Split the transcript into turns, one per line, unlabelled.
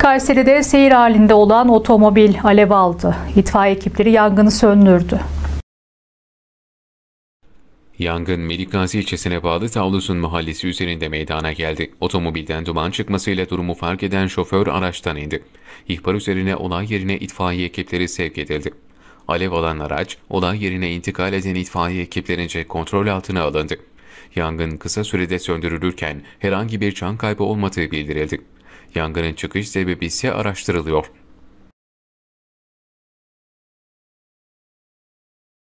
Kayseri'de seyir halinde olan otomobil alev aldı. İtfaiye ekipleri yangını söndürdü.
Yangın Melikgazi ilçesine bağlı Tavlusun mahallesi üzerinde meydana geldi. Otomobilden duman çıkmasıyla durumu fark eden şoför araçtan indi. İhbar üzerine olay yerine itfaiye ekipleri sevk edildi. Alev alan araç olay yerine intikal eden itfaiye ekiplerince kontrol altına alındı. Yangın kısa sürede söndürülürken herhangi bir can kaybı olmadığı bildirildi. Yangının çıkış sebebi ise araştırılıyor.